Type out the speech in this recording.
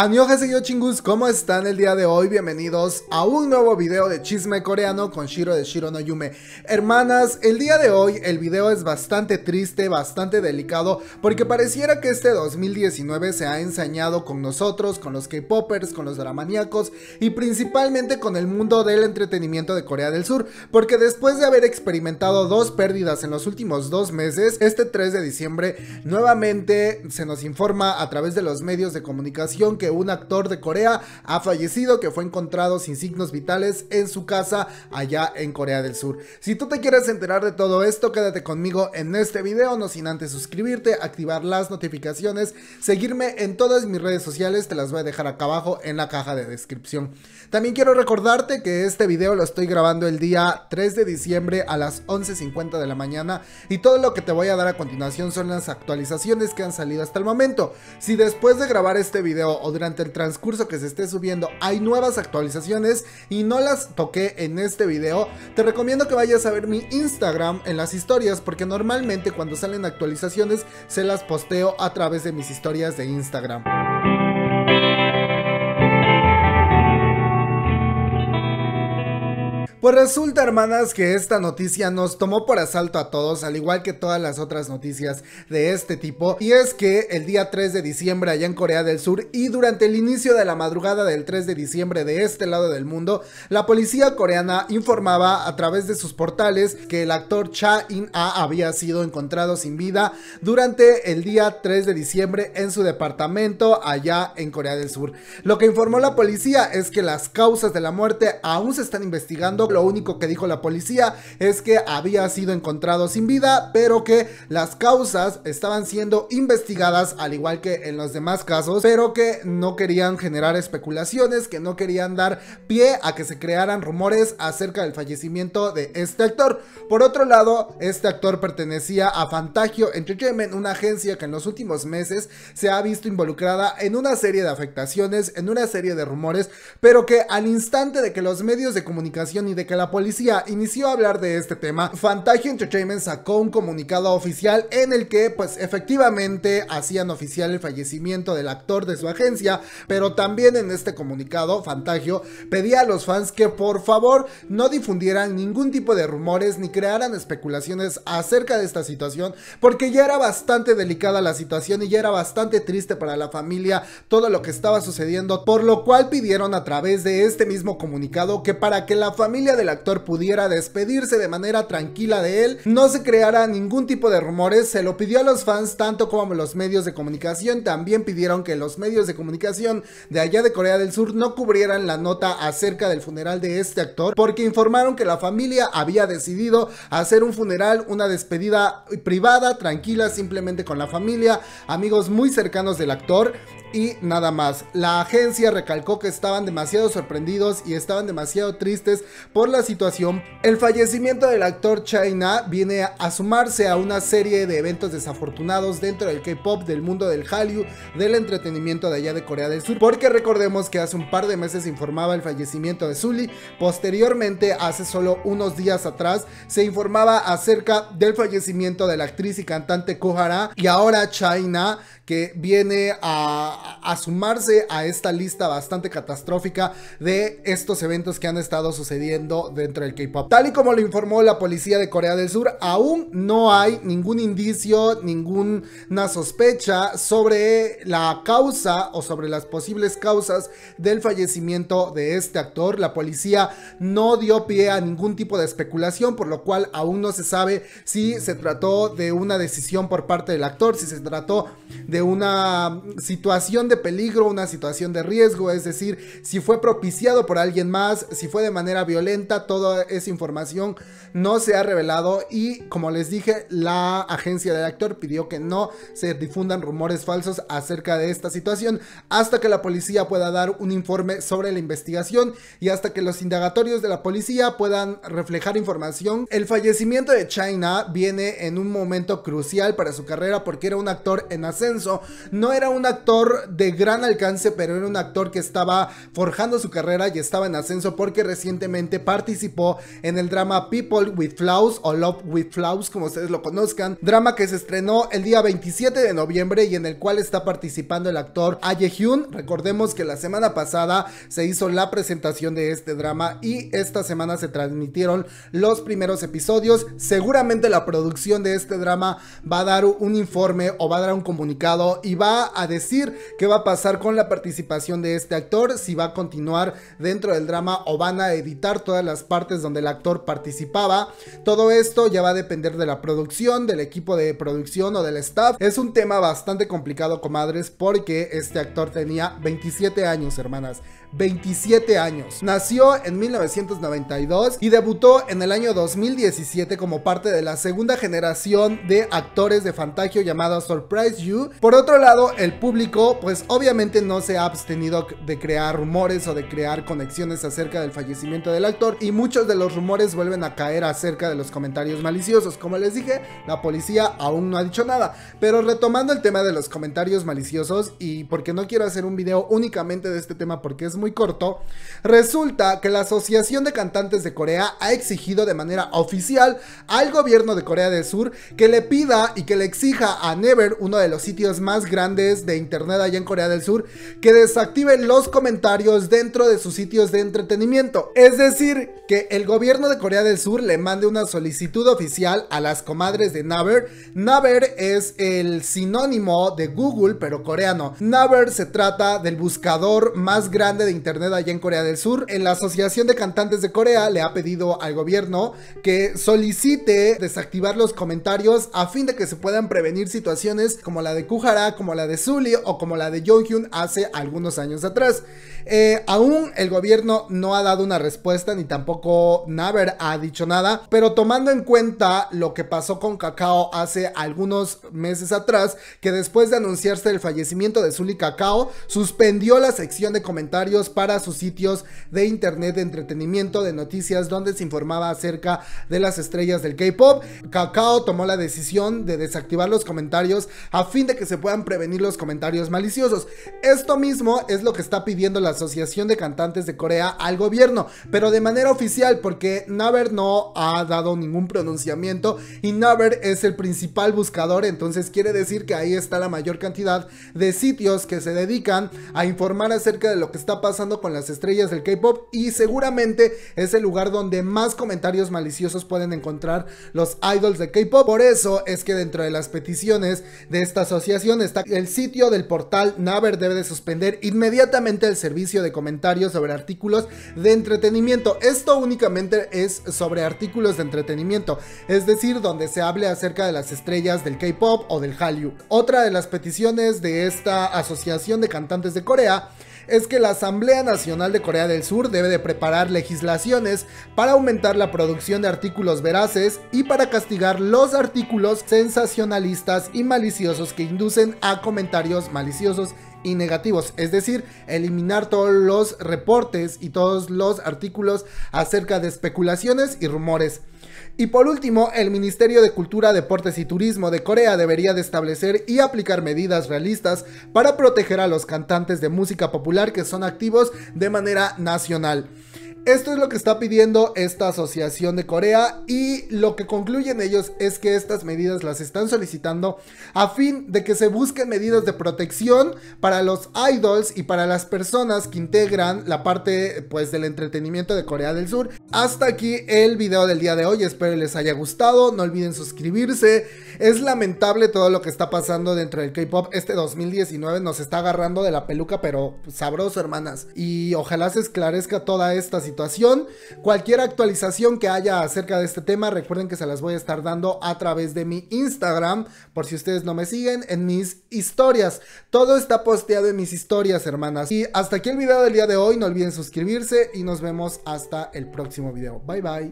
Annyeonghaseyo chingus, ¿cómo están el día de hoy? Bienvenidos a un nuevo video de chisme coreano con Shiro de Shiro no Yume. Hermanas, el día de hoy el video es bastante triste, bastante delicado, porque pareciera que este 2019 se ha ensañado con nosotros, con los K-popers, con los dramaníacos y principalmente con el mundo del entretenimiento de Corea del Sur, porque después de haber experimentado dos pérdidas en los últimos dos meses, este 3 de diciembre nuevamente se nos informa a través de los medios de comunicación que un actor de Corea ha fallecido, que fue encontrado sin signos vitales en su casa allá en Corea del Sur. Si tú te quieres enterar de todo esto, quédate conmigo en este video, no sin antes suscribirte, activar las notificaciones, seguirme en todas mis redes sociales, te las voy a dejar acá abajo en la caja de descripción. También quiero recordarte que este video lo estoy grabando el día 3 de diciembre a las 11.50 de la mañana y todo lo que te voy a dar a continuación son las actualizaciones que han salido hasta el momento. Si después de grabar este video o de durante el transcurso que se esté subiendo hay nuevas actualizaciones y no las toqué en este video, te recomiendo que vayas a ver mi Instagram en las historias porque normalmente cuando salen actualizaciones se las posteo a través de mis historias de Instagram. Pues resulta, hermanas, que esta noticia nos tomó por asalto a todos, al igual que todas las otras noticias de este tipo. Y es que el día 3 de diciembre allá en Corea del Sur y durante el inicio de la madrugada del 3 de diciembre de este lado del mundo, la policía coreana informaba a través de sus portales que el actor Cha In-a había sido encontrado sin vida durante el día 3 de diciembre en su departamento allá en Corea del Sur. Lo que informó la policía es que las causas de la muerte aún se están investigando lo único que dijo la policía es que había sido encontrado sin vida, pero que las causas estaban siendo investigadas al igual que en los demás casos, pero que no querían generar especulaciones, que no querían dar pie a que se crearan rumores acerca del fallecimiento de este actor. Por otro lado, este actor pertenecía a Fantagio Entertainment, una agencia que en los últimos meses se ha visto involucrada en una serie de afectaciones, en una serie de rumores, pero que al instante de que los medios de comunicación y de que la policía inició a hablar de este tema, Fantagio Entertainment sacó un comunicado oficial en el que pues efectivamente hacían oficial el fallecimiento del actor de su agencia, pero también en este comunicado Fantagio pedía a los fans que por favor no difundieran ningún tipo de rumores ni crearan especulaciones acerca de esta situación porque ya era bastante delicada la situación y ya era bastante triste para la familia todo lo que estaba sucediendo, por lo cual pidieron a través de este mismo comunicado que para que la familia del actor pudiera despedirse de manera tranquila de él, no se creara ningún tipo de rumores, se lo pidió a los fans tanto como los medios de comunicación, también pidieron que los medios de comunicación de allá de Corea del Sur no cubrieran la nota acerca del funeral de este actor, porque informaron que la familia había decidido hacer un funeral, una despedida privada, tranquila, simplemente con la familia, amigos muy cercanos del actor, y nada más. La agencia recalcó que estaban demasiado sorprendidos y estaban demasiado tristes por la situación. El fallecimiento del actor China viene a sumarse a una serie de eventos desafortunados dentro del K-pop, del mundo del Hallyu, del entretenimiento de allá de Corea del Sur, porque recordemos que hace un par de meses informaba el fallecimiento de Sully, posteriormente hace solo unos días atrás se informaba acerca del fallecimiento de la actriz y cantante Kohara y ahora China que viene a a, sumarse a esta lista bastante catastrófica de estos eventos que han estado sucediendo dentro del K-Pop. Tal y como lo informó la policía de Corea del Sur, aún no hay ningún indicio, ninguna sospecha sobre la causa o sobre las posibles causas del fallecimiento de este actor. La policía no dio pie a ningún tipo de especulación, por lo cual aún no se sabe si se trató de una decisión por parte del actor, si se trató de una situación de peligro, una situación de riesgo, es decir, si fue propiciado por alguien más, si fue de manera violenta, toda esa información no se ha revelado y como les dije, la agencia del actor pidió que no se difundan rumores falsos acerca de esta situación hasta que la policía pueda dar un informe sobre la investigación y hasta que los indagatorios de la policía puedan reflejar información. El fallecimiento de China viene en un momento crucial para su carrera porque era un actor en ascenso, no era un actor de gran alcance, pero era un actor que estaba forjando su carrera y estaba en ascenso porque recientemente participó en el drama People with Flaws o Love with Flaws, como ustedes lo conozcan, drama que se estrenó el día 27 de noviembre y en el cual está participando el actor Aye Hyun. Recordemos que la semana pasada se hizo la presentación de este drama y esta semana se transmitieron los primeros episodios. Seguramente la producción de este drama va a dar un informe o va a dar un comunicado y va a decir qué va a pasar con la participación de este actor, si va a continuar dentro del drama o van a editar todas las partes donde el actor participaba. Todo esto ya va a depender de la producción, del equipo de producción o del staff. Es un tema bastante complicado, comadres, porque este actor tenía 27 años, hermanas. 27 años. Nació en 1992 y debutó en el año 2017 como parte de la segunda generación de actores de Fantagio llamada Surprise You. Por otro lado, el público pues obviamente no se ha abstenido de crear rumores o de crear conexiones acerca del fallecimiento del actor y muchos de los rumores vuelven a caer acerca de los comentarios maliciosos. Como les dije, la policía aún no ha dicho nada, pero retomando el tema de los comentarios maliciosos y porque no quiero hacer un video únicamente de este tema porque es muy corto, resulta que la Asociación de Cantantes de Corea ha exigido de manera oficial al gobierno de Corea del Sur que le pida y que le exija a Never, uno de los sitios más grandes de internet allá en Corea del Sur, que desactive los comentarios dentro de sus sitios de entretenimiento. Es decir, que el gobierno de Corea del Sur le mande una solicitud oficial a las comadres de Naver. Naver es el sinónimo de Google, pero coreano. Naver se trata del buscador más grande Internet allá en Corea del Sur, en la Asociación de Cantantes de Corea le ha pedido al gobierno que solicite desactivar los comentarios a fin de que se puedan prevenir situaciones como la de Kujara, como la de Zully o como la de Jonghyun hace algunos años atrás. Eh, aún el gobierno no ha dado una respuesta ni tampoco Naver ha dicho nada, pero tomando en cuenta lo que pasó con Cacao hace algunos meses atrás, que después de anunciarse el fallecimiento de Zully Cacao, suspendió la sección de comentarios para sus sitios de internet de entretenimiento, de noticias, donde se informaba acerca de las estrellas del K-pop. Cacao tomó la decisión de desactivar los comentarios a fin de que se puedan prevenir los comentarios maliciosos. Esto mismo es lo que está pidiendo las Asociación de Cantantes de Corea al gobierno, pero de manera oficial porque Naver no ha dado ningún pronunciamiento y Naver es el principal buscador, entonces quiere decir que ahí está la mayor cantidad de sitios que se dedican a informar acerca de lo que está pasando con las estrellas del K-Pop y seguramente es el lugar donde más comentarios maliciosos pueden encontrar los idols de K-Pop. Por eso es que dentro de las peticiones de esta asociación está el sitio del portal Naver debe de suspender inmediatamente el servicio de comentarios sobre artículos de entretenimiento. Esto únicamente es sobre artículos de entretenimiento, es decir, donde se hable acerca de las estrellas del K-pop o del Hallyu. Otra de las peticiones de esta Asociación de Cantantes de Corea es que la Asamblea Nacional de Corea del Sur debe de preparar legislaciones para aumentar la producción de artículos veraces y para castigar los artículos sensacionalistas y maliciosos que inducen a comentarios maliciosos y negativos, es decir, eliminar todos los reportes y todos los artículos acerca de especulaciones y rumores. Y por último, el Ministerio de Cultura, Deportes y Turismo de Corea debería de establecer y aplicar medidas realistas para proteger a los cantantes de música popular que son activos de manera nacional. Esto es lo que está pidiendo esta asociación de Corea y lo que concluyen ellos es que estas medidas las están solicitando a fin de que se busquen medidas de protección para los idols y para las personas que integran la parte pues del entretenimiento de Corea del Sur. Hasta aquí el video del día de hoy, espero les haya gustado, no olviden suscribirse. Es lamentable todo lo que está pasando dentro del K-Pop. Este 2019 nos está agarrando de la peluca, pero sabroso hermanas. Y ojalá se esclarezca toda esta situación Cualquier actualización que haya acerca de este tema, recuerden que se las voy a estar dando a través de mi Instagram, por si ustedes no me siguen, en mis historias. Todo está posteado en mis historias, hermanas. Y hasta aquí el video del día de hoy. No olviden suscribirse y nos vemos hasta el próximo video. Bye bye.